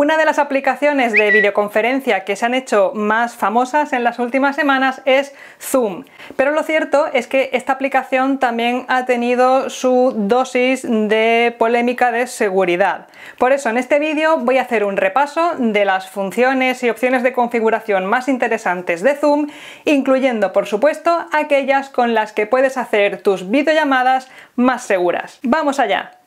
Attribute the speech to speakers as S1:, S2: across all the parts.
S1: Una de las aplicaciones de videoconferencia que se han hecho más famosas en las últimas semanas es Zoom. Pero lo cierto es que esta aplicación también ha tenido su dosis de polémica de seguridad. Por eso en este vídeo voy a hacer un repaso de las funciones y opciones de configuración más interesantes de Zoom, incluyendo por supuesto aquellas con las que puedes hacer tus videollamadas más seguras. ¡Vamos allá!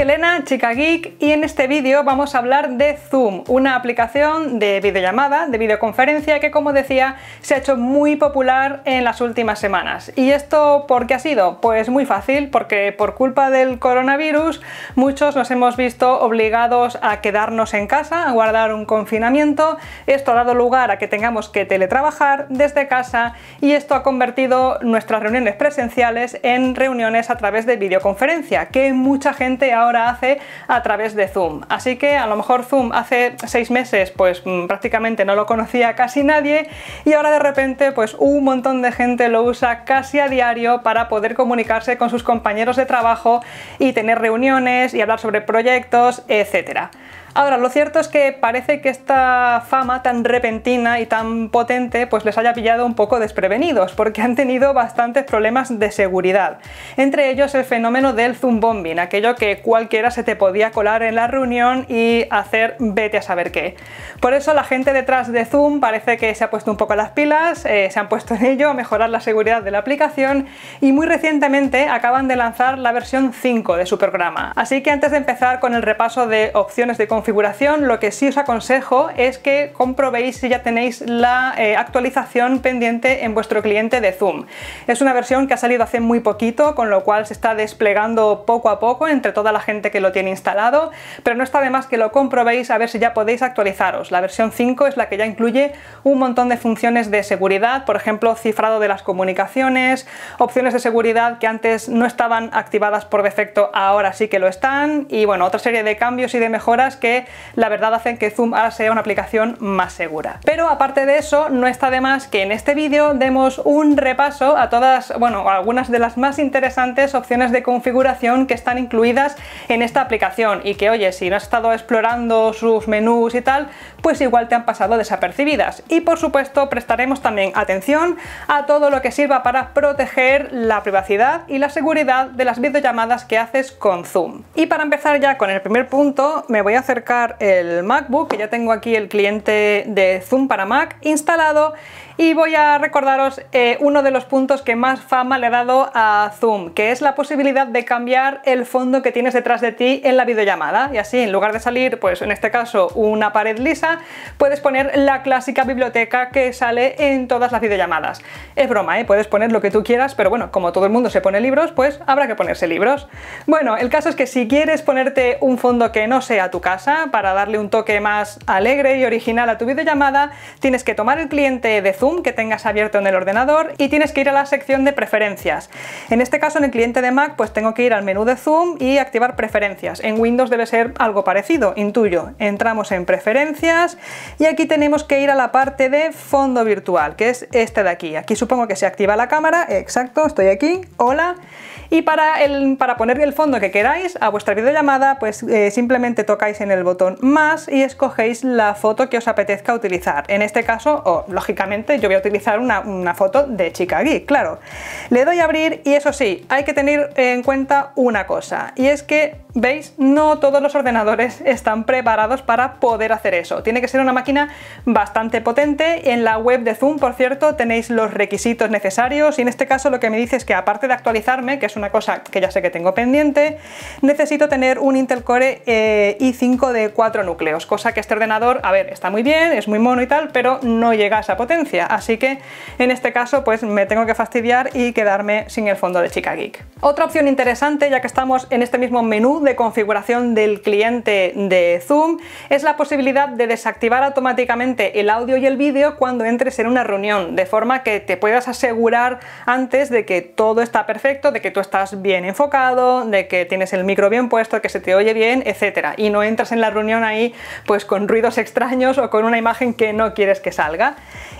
S1: Elena, chica geek, y en este vídeo vamos a hablar de Zoom, una aplicación de videollamada, de videoconferencia, que como decía, se ha hecho muy popular en las últimas semanas. ¿Y esto por qué ha sido? Pues muy fácil, porque por culpa del coronavirus muchos nos hemos visto obligados a quedarnos en casa, a guardar un confinamiento, esto ha dado lugar a que tengamos que teletrabajar desde casa y esto ha convertido nuestras reuniones presenciales en reuniones a través de videoconferencia, que mucha gente ahora hace a través de Zoom. Así que a lo mejor Zoom hace seis meses pues mm, prácticamente no lo conocía casi nadie y ahora de repente pues un montón de gente lo usa casi a diario para poder comunicarse con sus compañeros de trabajo y tener reuniones y hablar sobre proyectos, etcétera. Ahora, lo cierto es que parece que esta fama tan repentina y tan potente pues les haya pillado un poco desprevenidos, porque han tenido bastantes problemas de seguridad. Entre ellos el fenómeno del Zoom bombing, aquello que cualquiera se te podía colar en la reunión y hacer vete a saber qué. Por eso la gente detrás de Zoom parece que se ha puesto un poco las pilas, eh, se han puesto en ello a mejorar la seguridad de la aplicación y muy recientemente acaban de lanzar la versión 5 de su programa. Así que antes de empezar con el repaso de opciones de configuración configuración, lo que sí os aconsejo es que comprobéis si ya tenéis la eh, actualización pendiente en vuestro cliente de Zoom. Es una versión que ha salido hace muy poquito, con lo cual se está desplegando poco a poco entre toda la gente que lo tiene instalado, pero no está de más que lo comprobéis a ver si ya podéis actualizaros. La versión 5 es la que ya incluye un montón de funciones de seguridad, por ejemplo, cifrado de las comunicaciones, opciones de seguridad que antes no estaban activadas por defecto, ahora sí que lo están, y bueno, otra serie de cambios y de mejoras que la verdad hacen que Zoom ahora sea una aplicación más segura. Pero aparte de eso, no está de más que en este vídeo demos un repaso a todas, bueno, algunas de las más interesantes opciones de configuración que están incluidas en esta aplicación y que, oye, si no has estado explorando sus menús y tal, pues igual te han pasado desapercibidas. Y por supuesto, prestaremos también atención a todo lo que sirva para proteger la privacidad y la seguridad de las videollamadas que haces con Zoom. Y para empezar ya con el primer punto, me voy a hacer el MacBook, que ya tengo aquí el cliente de Zoom para Mac instalado y voy a recordaros eh, uno de los puntos que más fama le ha dado a Zoom, que es la posibilidad de cambiar el fondo que tienes detrás de ti en la videollamada y así en lugar de salir, pues en este caso una pared lisa, puedes poner la clásica biblioteca que sale en todas las videollamadas. Es broma, ¿eh? puedes poner lo que tú quieras, pero bueno, como todo el mundo se pone libros, pues habrá que ponerse libros. Bueno, el caso es que si quieres ponerte un fondo que no sea tu casa para darle un toque más alegre y original a tu videollamada, tienes que tomar el cliente de Zoom que tengas abierto en el ordenador y tienes que ir a la sección de preferencias. En este caso en el cliente de Mac pues tengo que ir al menú de Zoom y activar preferencias. En Windows debe ser algo parecido, intuyo. Entramos en preferencias y aquí tenemos que ir a la parte de fondo virtual, que es este de aquí. Aquí supongo que se activa la cámara, exacto, estoy aquí, hola. Y para, el, para poner el fondo que queráis a vuestra videollamada, pues eh, simplemente tocáis en el botón más y escogéis la foto que os apetezca utilizar. En este caso, o lógicamente, yo voy a utilizar una, foto de chica aquí, claro. Le doy a abrir y eso sí, hay que tener en cuenta una cosa, y es que, veis, no todos los ordenadores están preparados para poder hacer eso. Tiene que ser una máquina bastante potente. En la web de Zoom, por cierto, tenéis los requisitos necesarios y en este caso lo que me dice es que aparte de actualizarme, que es una cosa que ya sé que tengo pendiente, necesito tener un Intel Core eh, i5 de 4 núcleos, cosa que este ordenador, a ver, está muy bien, es muy mono y tal, pero no llega a esa potencia así que en este caso pues me tengo que fastidiar y quedarme sin el fondo de Chica Geek. Otra opción interesante, ya que estamos en este mismo menú de configuración del cliente de Zoom, es la posibilidad de desactivar automáticamente el audio y el vídeo cuando entres en una reunión, de forma que te puedas asegurar antes de que todo está perfecto, de que tú estás bien enfocado, de que tienes el micro bien puesto, que se te oye bien, etcétera, y no entras en la reunión ahí pues con ruidos extraños o con una imagen que no quieres que salga.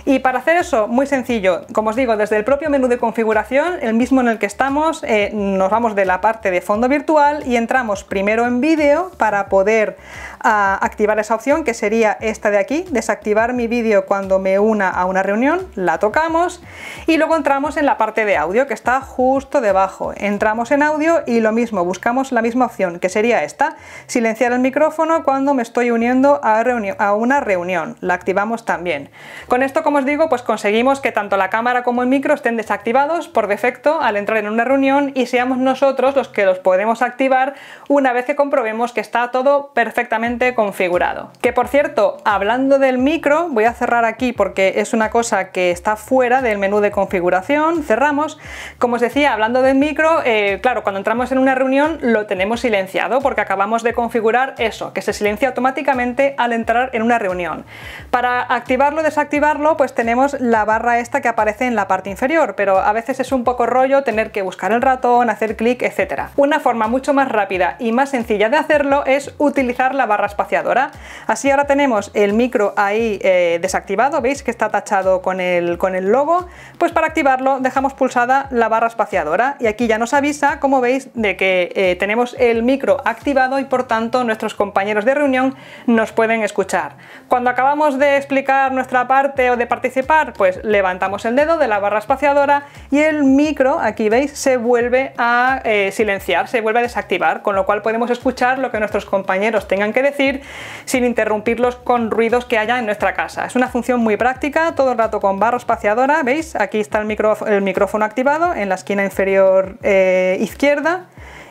S1: Y para hacer eso, muy sencillo, como os digo, desde el propio menú de configuración, el mismo en el que estamos, eh, nos vamos de la parte de fondo virtual y entramos primero en vídeo para poder ah, activar esa opción que sería esta de aquí, desactivar mi vídeo cuando me una a una reunión, la tocamos y luego entramos en la parte de audio que está justo debajo. Entramos en audio y lo mismo, buscamos la misma opción que sería esta, silenciar el micrófono cuando me estoy uniendo a, a una reunión, la activamos también. Con esto, como os digo, pues conseguimos que tanto la cámara como el micro estén desactivados por defecto al entrar en una reunión y seamos nosotros los que los podemos activar una vez que comprobemos que está todo perfectamente configurado. Que por cierto, hablando del micro, voy a cerrar aquí porque es una cosa que está fuera del menú de configuración, cerramos. Como os decía, hablando del micro, eh, claro, cuando entramos en una reunión lo tenemos silenciado porque acabamos de configurar eso, que se silencia automáticamente al entrar en una reunión. Para activarlo o desactivarlo, pues tenemos la barra esta que aparece en la parte inferior, pero a veces es un poco rollo tener que buscar el ratón, hacer clic, etcétera Una forma mucho más rápida y más sencilla de hacerlo es utilizar la barra espaciadora. Así ahora tenemos el micro ahí eh, desactivado, veis que está tachado con el, con el logo, pues para activarlo dejamos pulsada la barra espaciadora y aquí ya nos avisa, como veis, de que eh, tenemos el micro activado y por tanto nuestros compañeros de reunión nos pueden escuchar. Cuando acabamos de explicar nuestra parte o de participar pues levantamos el dedo de la barra espaciadora y el micro, aquí veis, se vuelve a eh, silenciar, se vuelve a desactivar, con lo cual podemos escuchar lo que nuestros compañeros tengan que decir sin interrumpirlos con ruidos que haya en nuestra casa. Es una función muy práctica, todo el rato con barra espaciadora, ¿veis? Aquí está el, micrófono, el micrófono activado en la esquina inferior eh, izquierda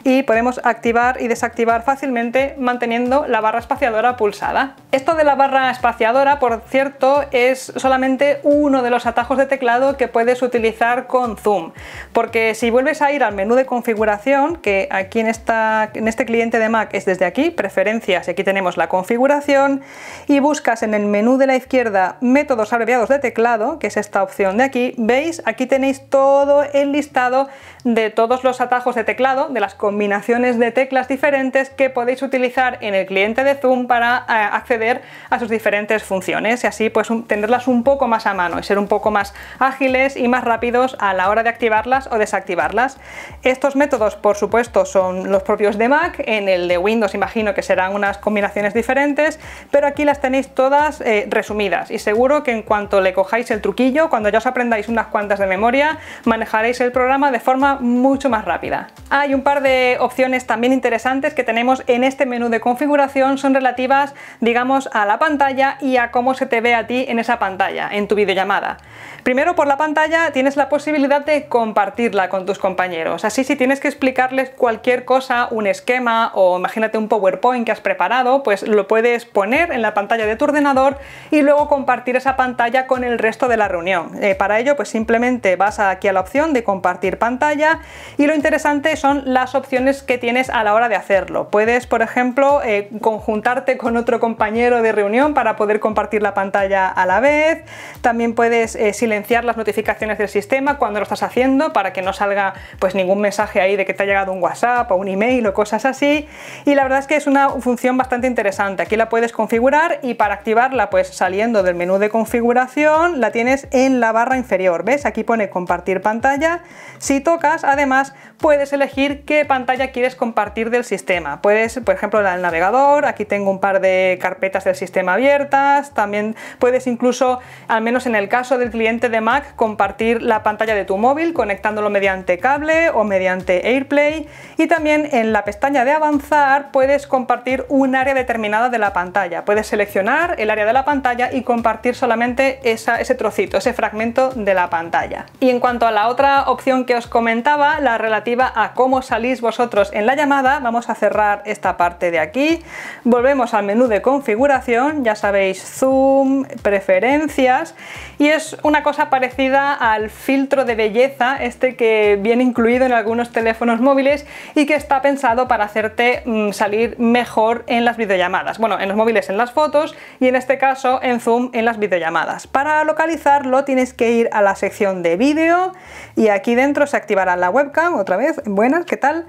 S1: y podemos activar y desactivar fácilmente manteniendo la barra espaciadora pulsada. Esto de la barra espaciadora, por cierto, es solamente uno de los atajos de teclado que puedes utilizar con zoom, porque si vuelves a ir al menú de configuración, que aquí en, en este cliente de Mac es desde aquí, preferencias, y aquí tenemos la configuración, y buscas en el menú de la izquierda métodos abreviados de teclado, que es esta opción de aquí, veis, aquí tenéis todo el listado de todos los atajos de teclado, de las combinaciones de teclas diferentes que podéis utilizar en el cliente de Zoom para eh, acceder a sus diferentes funciones y así pues tenerlas un poco más a mano y ser un poco más ágiles y más rápidos a la hora de activarlas o desactivarlas. Estos métodos por supuesto son los propios de Mac, en el de Windows imagino que serán unas combinaciones diferentes, pero aquí las tenéis todas eh, resumidas y seguro que en cuanto le cojáis el truquillo, cuando ya os aprendáis unas cuantas de memoria, manejaréis el programa de forma mucho más rápida. Hay un par de opciones también interesantes que tenemos en este menú de configuración, son relativas, digamos, a la pantalla y a cómo se te ve a ti en esa pantalla, en tu videollamada. Primero, por la pantalla tienes la posibilidad de compartirla con tus compañeros. Así, si tienes que explicarles cualquier cosa, un esquema o imagínate un PowerPoint que has preparado, pues lo puedes poner en la pantalla de tu ordenador y luego compartir esa pantalla con el resto de la reunión. Eh, para ello, pues simplemente vas aquí a la opción de compartir pantalla y lo interesante son las opciones que tienes a la hora de hacerlo. Puedes, por ejemplo, eh, conjuntarte con otro compañero de reunión para poder compartir la pantalla a la vez. También puedes, eh, si silenciar las notificaciones del sistema cuando lo estás haciendo para que no salga pues ningún mensaje ahí de que te ha llegado un WhatsApp o un email o cosas así. Y la verdad es que es una función bastante interesante. Aquí la puedes configurar y para activarla pues saliendo del menú de configuración la tienes en la barra inferior. ¿Ves? Aquí pone compartir pantalla. Si tocas además puedes elegir qué pantalla quieres compartir del sistema. Puedes, por ejemplo, la del navegador. Aquí tengo un par de carpetas del sistema abiertas. También puedes incluso, al menos en el caso del cliente de Mac compartir la pantalla de tu móvil conectándolo mediante cable o mediante AirPlay y también en la pestaña de avanzar puedes compartir un área determinada de la pantalla. Puedes seleccionar el área de la pantalla y compartir solamente ese trocito, ese fragmento de la pantalla. Y en cuanto a la otra opción que os comentaba, la relativa a cómo salís vosotros en la llamada, vamos a cerrar esta parte de aquí. Volvemos al menú de configuración, ya sabéis, zoom, preferencias y es una cosa parecida al filtro de belleza, este que viene incluido en algunos teléfonos móviles y que está pensado para hacerte mm, salir mejor en las videollamadas. Bueno, en los móviles en las fotos y en este caso en zoom en las videollamadas. Para localizarlo tienes que ir a la sección de vídeo y aquí dentro se activará la webcam, otra vez, buenas, ¿qué tal?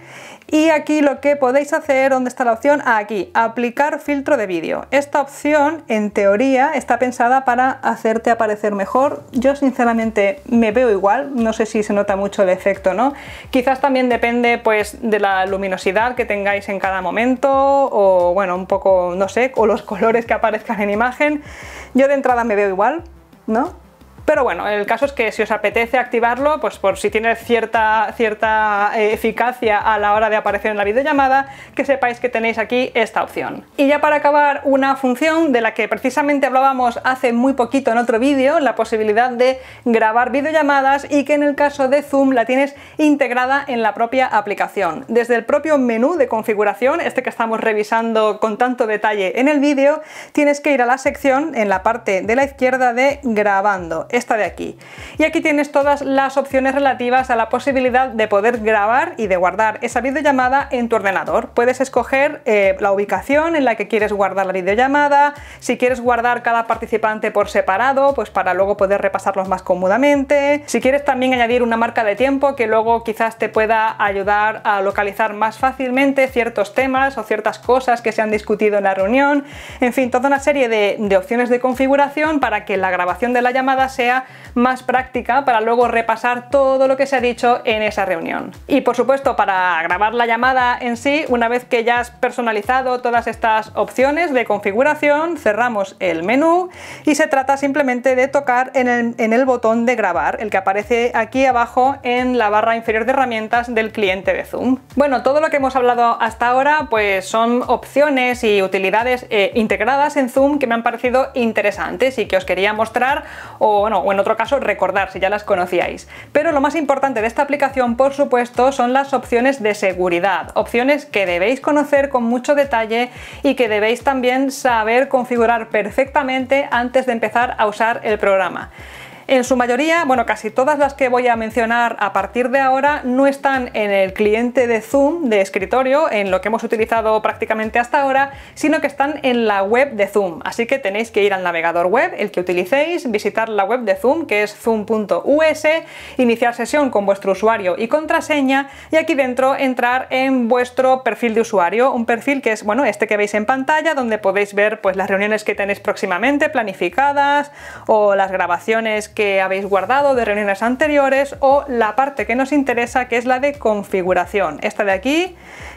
S1: Y aquí lo que podéis hacer, ¿dónde está la opción? Ah, aquí, aplicar filtro de vídeo. Esta opción, en teoría, está pensada para hacerte aparecer mejor. Yo sinceramente me veo igual, no sé si se nota mucho el efecto, ¿no? Quizás también depende pues de la luminosidad que tengáis en cada momento o bueno, un poco, no sé, o los colores que aparezcan en imagen. Yo de entrada me veo igual, ¿no? Pero bueno, el caso es que si os apetece activarlo, pues por si tiene cierta, cierta eh, eficacia a la hora de aparecer en la videollamada, que sepáis que tenéis aquí esta opción. Y ya para acabar, una función de la que precisamente hablábamos hace muy poquito en otro vídeo, la posibilidad de grabar videollamadas y que en el caso de Zoom la tienes integrada en la propia aplicación. Desde el propio menú de configuración, este que estamos revisando con tanto detalle en el vídeo, tienes que ir a la sección en la parte de la izquierda de grabando esta de aquí. Y aquí tienes todas las opciones relativas a la posibilidad de poder grabar y de guardar esa videollamada en tu ordenador. Puedes escoger eh, la ubicación en la que quieres guardar la videollamada, si quieres guardar cada participante por separado, pues para luego poder repasarlos más cómodamente, si quieres también añadir una marca de tiempo que luego quizás te pueda ayudar a localizar más fácilmente ciertos temas o ciertas cosas que se han discutido en la reunión, en fin, toda una serie de, de opciones de configuración para que la grabación de la llamada sea más práctica para luego repasar todo lo que se ha dicho en esa reunión. Y por supuesto, para grabar la llamada en sí, una vez que ya has personalizado todas estas opciones de configuración, cerramos el menú y se trata simplemente de tocar en el, botón de grabar, el que aparece aquí abajo en la barra inferior de herramientas del cliente de Zoom. Bueno, todo lo que hemos hablado hasta ahora pues son opciones y utilidades eh, integradas en Zoom que me han parecido interesantes y que os quería mostrar o o en otro caso recordar si ya las conocíais. Pero lo más importante de esta aplicación, por supuesto, son las opciones de seguridad, opciones que debéis conocer con mucho detalle y que debéis también saber configurar perfectamente antes de empezar a usar el programa. En su mayoría, bueno, casi todas las que voy a mencionar a partir de ahora no están en el cliente de Zoom de escritorio, en lo que hemos utilizado prácticamente hasta ahora, sino que están en la web de Zoom. Así que tenéis que ir al navegador web, el que utilicéis, visitar la web de Zoom, que es zoom.us, iniciar sesión con vuestro usuario y contraseña, y aquí dentro entrar en vuestro perfil de usuario, un perfil que es, bueno, este que veis en pantalla, donde podéis ver pues las reuniones que tenéis próximamente planificadas o las grabaciones que habéis guardado de reuniones anteriores o la parte que nos interesa que es la de configuración, esta de aquí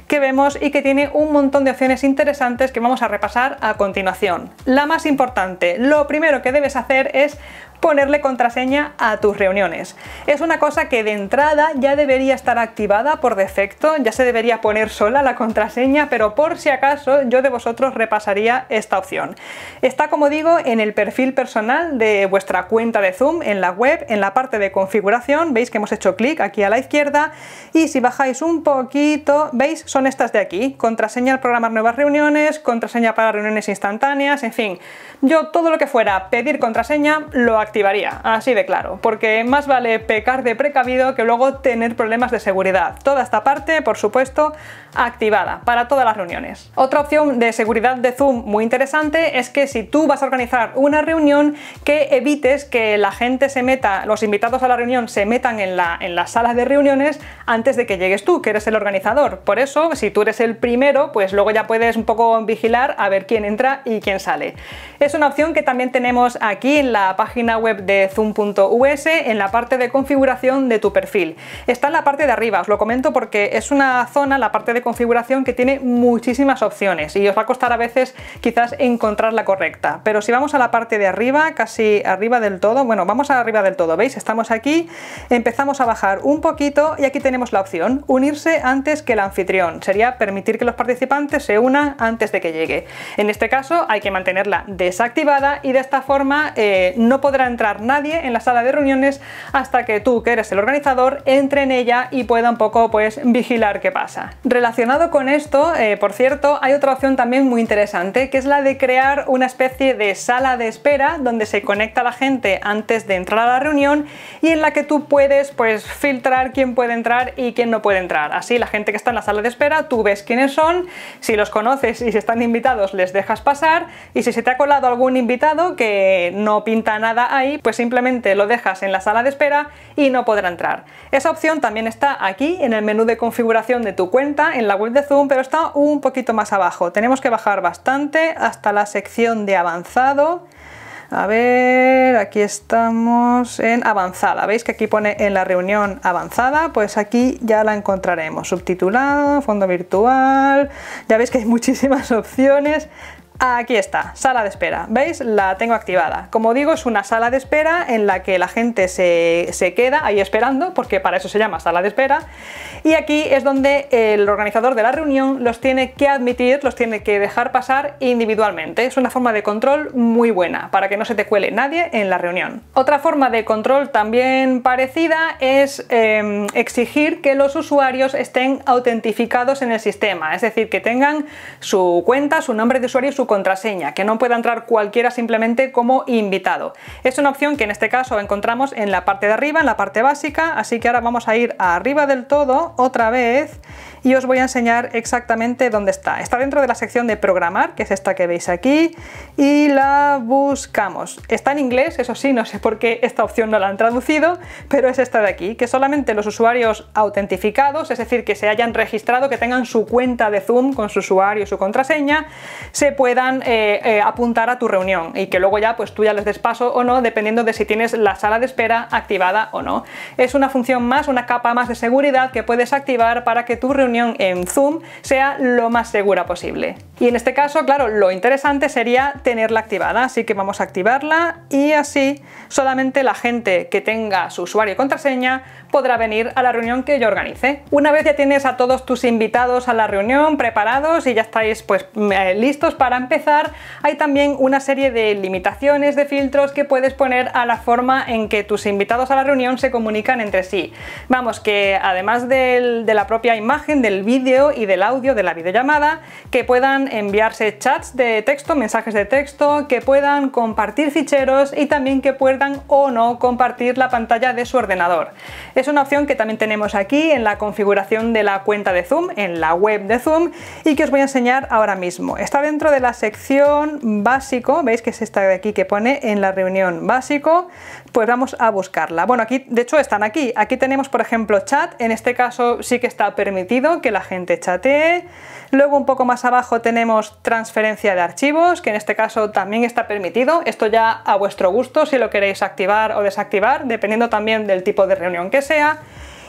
S1: que vemos y que tiene un montón de opciones interesantes que vamos a repasar a continuación. La más importante, lo primero que debes hacer es ponerle contraseña a tus reuniones. Es una cosa que de entrada ya debería estar activada por defecto, ya se debería poner sola la contraseña, pero por si acaso yo de vosotros repasaría esta opción. Está, como digo, en el perfil personal de vuestra cuenta de Zoom, en la web, en la parte de configuración, veis que hemos hecho clic aquí a la izquierda y si bajáis un poquito, veis, son estas de aquí, contraseña al programar nuevas reuniones, contraseña para reuniones instantáneas, en fin, yo todo lo que fuera pedir contraseña lo activo activaría, así de claro, porque más vale pecar de precavido que luego tener problemas de seguridad. Toda esta parte, por supuesto, activada para todas las reuniones. Otra opción de seguridad de Zoom muy interesante es que si tú vas a organizar una reunión, que evites que la gente se meta, los invitados a la reunión se metan en la, en la sala de reuniones antes de que llegues tú, que eres el organizador. Por eso, si tú eres el primero, pues luego ya puedes un poco vigilar a ver quién entra y quién sale. Es una opción que también tenemos aquí en la página web de zoom.us en la parte de configuración de tu perfil. Está en la parte de arriba, os lo comento porque es una zona, la parte de configuración, que tiene muchísimas opciones y os va a costar a veces quizás encontrar la correcta. Pero si vamos a la parte de arriba, casi arriba del todo, bueno, vamos arriba del todo, ¿veis? Estamos aquí, empezamos a bajar un poquito y aquí tenemos la opción unirse antes que el anfitrión. Sería permitir que los participantes se unan antes de que llegue. En este caso hay que mantenerla desactivada y de esta forma eh, no podrá entrar nadie en la sala de reuniones hasta que tú, que eres el organizador, entre en ella y pueda un poco pues vigilar qué pasa. Relacionado con esto, eh, por cierto, hay otra opción también muy interesante, que es la de crear una especie de sala de espera donde se conecta la gente antes de entrar a la reunión y en la que tú puedes pues filtrar quién puede entrar y quién no puede entrar. Así la gente que está en la sala de espera, tú ves quiénes son, si los conoces y si están invitados les dejas pasar y si se te ha colado algún invitado que no pinta nada ahí, pues simplemente lo dejas en la sala de espera y no podrá entrar. Esa opción también está aquí en el menú de configuración de tu cuenta en la web de Zoom, pero está un poquito más abajo. Tenemos que bajar bastante hasta la sección de avanzado. A ver, aquí estamos en avanzada. ¿Veis que aquí pone en la reunión avanzada? Pues aquí ya la encontraremos. Subtitulado, fondo virtual. Ya veis que hay muchísimas opciones. Aquí está, sala de espera. ¿Veis? La tengo activada. Como digo, es una sala de espera en la que la gente se, queda ahí esperando, porque para eso se llama sala de espera. Y aquí es donde el organizador de la reunión los tiene que admitir, los tiene que dejar pasar individualmente. Es una forma de control muy buena, para que no se te cuele nadie en la reunión. Otra forma de control también parecida es em, exigir que los usuarios estén autentificados en el sistema, es decir, que tengan su cuenta, su nombre de usuario y su contraseña, que no pueda entrar cualquiera simplemente como invitado. Es una opción que en este caso encontramos en la parte de arriba, en la parte básica, así que ahora vamos a ir arriba del todo otra vez y os voy a enseñar exactamente dónde está. Está dentro de la sección de programar, que es esta que veis aquí, y la buscamos. Está en inglés, eso sí, no sé por qué esta opción no la han traducido, pero es esta de aquí, que solamente los usuarios autentificados, es decir, que se hayan registrado, que tengan su cuenta de Zoom con su usuario y su contraseña, se puedan eh, eh, apuntar a tu reunión y que luego ya pues tú ya les des paso o no, dependiendo de si tienes la sala de espera activada o no. Es una función más, una capa más de seguridad que puedes activar para que tu reunión en Zoom sea lo más segura posible. Y en este caso, claro, lo interesante sería tenerla activada, así que vamos a activarla y así solamente la gente que tenga su usuario y contraseña podrá venir a la reunión que yo organice. Una vez ya tienes a todos tus invitados a la reunión preparados y ya estáis pues mm, eh, listos para empezar, hay también una serie de limitaciones de filtros que puedes poner a la forma en que tus invitados a la reunión se comunican entre sí. Vamos, que además de la propia imagen, del vídeo y del audio de la videollamada, que puedan enviarse chats de texto, mensajes de texto, que puedan compartir ficheros y también que puedan o no compartir la pantalla de su ordenador. Es una opción que también tenemos aquí en la configuración de la cuenta de Zoom, en la web de Zoom y que os voy a enseñar ahora mismo. Está dentro de la sección básico, veis que es esta de aquí que pone en la reunión básico, pues vamos a buscarla. Bueno, aquí de hecho están aquí. Aquí tenemos por ejemplo chat, en este caso sí que está permitido que la gente chatee. Luego un poco más abajo tenemos transferencia de archivos, que en este caso también está permitido. Esto ya a vuestro gusto, si lo queréis activar o desactivar, dependiendo también del tipo de reunión que sea.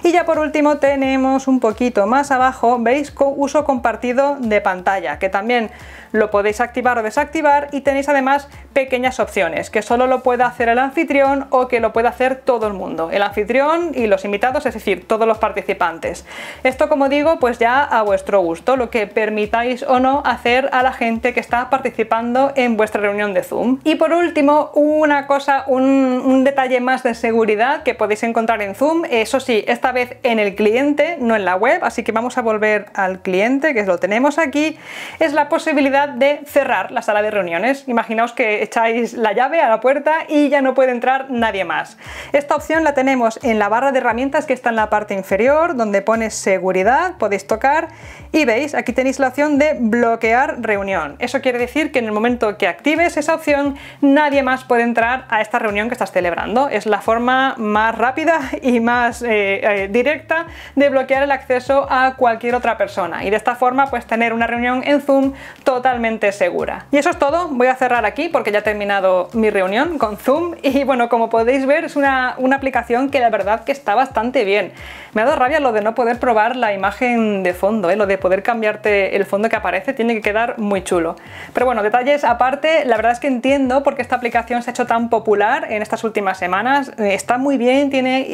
S1: Y ya por último tenemos un poquito más abajo, veis, con uso compartido de pantalla, que también lo podéis activar o desactivar y tenéis además pequeñas opciones, que solo lo puede hacer el anfitrión o que lo puede hacer todo el mundo, el anfitrión y los invitados, es decir, todos los participantes. Esto, como digo, pues ya a vuestro gusto, lo que permitáis o no hacer a la gente que está participando en vuestra reunión de Zoom. Y por último, una cosa, un, detalle más de seguridad que podéis encontrar en Zoom, eso sí, esta vez en el cliente, no en la web, así que vamos a volver al cliente, que lo tenemos aquí, es la posibilidad de cerrar la sala de reuniones. Imaginaos que echáis la llave a la puerta y ya no puede entrar nadie más. Esta opción la tenemos en la barra de herramientas que está en la parte inferior, donde pone seguridad, podéis tocar y veis, aquí tenéis la opción de bloquear reunión. Eso quiere decir que en el momento que actives esa opción, nadie más puede entrar a esta reunión que estás celebrando. Es la forma más rápida y más... Eh, eh, directa de bloquear el acceso a cualquier otra persona y de esta forma pues tener una reunión en Zoom totalmente segura. Y eso es todo, voy a cerrar aquí porque ya he terminado mi reunión con Zoom y bueno, como podéis ver es una, aplicación que la verdad que está bastante bien. Me ha dado rabia lo de no poder probar la imagen de fondo, ¿eh? lo de poder cambiarte el fondo que aparece tiene que quedar muy chulo. Pero bueno, detalles aparte, la verdad es que entiendo por qué esta aplicación se ha hecho tan popular en estas últimas semanas. Eh, está muy bien, tiene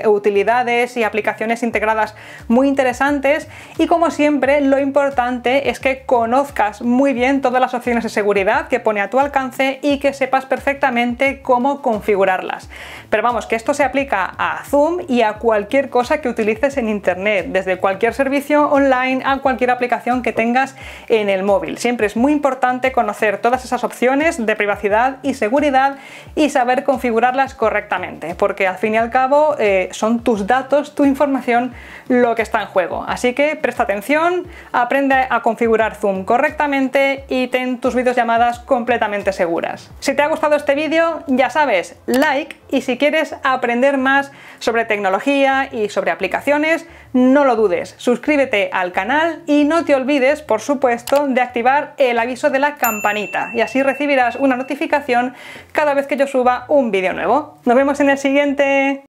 S1: eh, utilidades, y aplicaciones integradas muy interesantes y como siempre lo importante es que conozcas muy bien todas las opciones de seguridad que pone a tu alcance y que sepas perfectamente cómo configurarlas. Pero vamos, que esto se aplica a Zoom y a cualquier cosa que utilices en Internet, desde cualquier servicio online a cualquier aplicación que tengas en el móvil. Siempre es muy importante conocer todas esas opciones de privacidad y seguridad y saber configurarlas correctamente, porque al fin y al cabo eh, son tus datos tu información, lo que está en juego. Así que presta atención, aprende a configurar Zoom correctamente y ten tus videollamadas completamente seguras. Si te ha gustado este vídeo, ya sabes, like y si quieres aprender más sobre tecnología y sobre aplicaciones, no lo dudes, suscríbete al canal y no te olvides, por supuesto, de activar el aviso de la campanita y así recibirás una notificación cada vez que yo suba un vídeo nuevo. Nos vemos en el siguiente.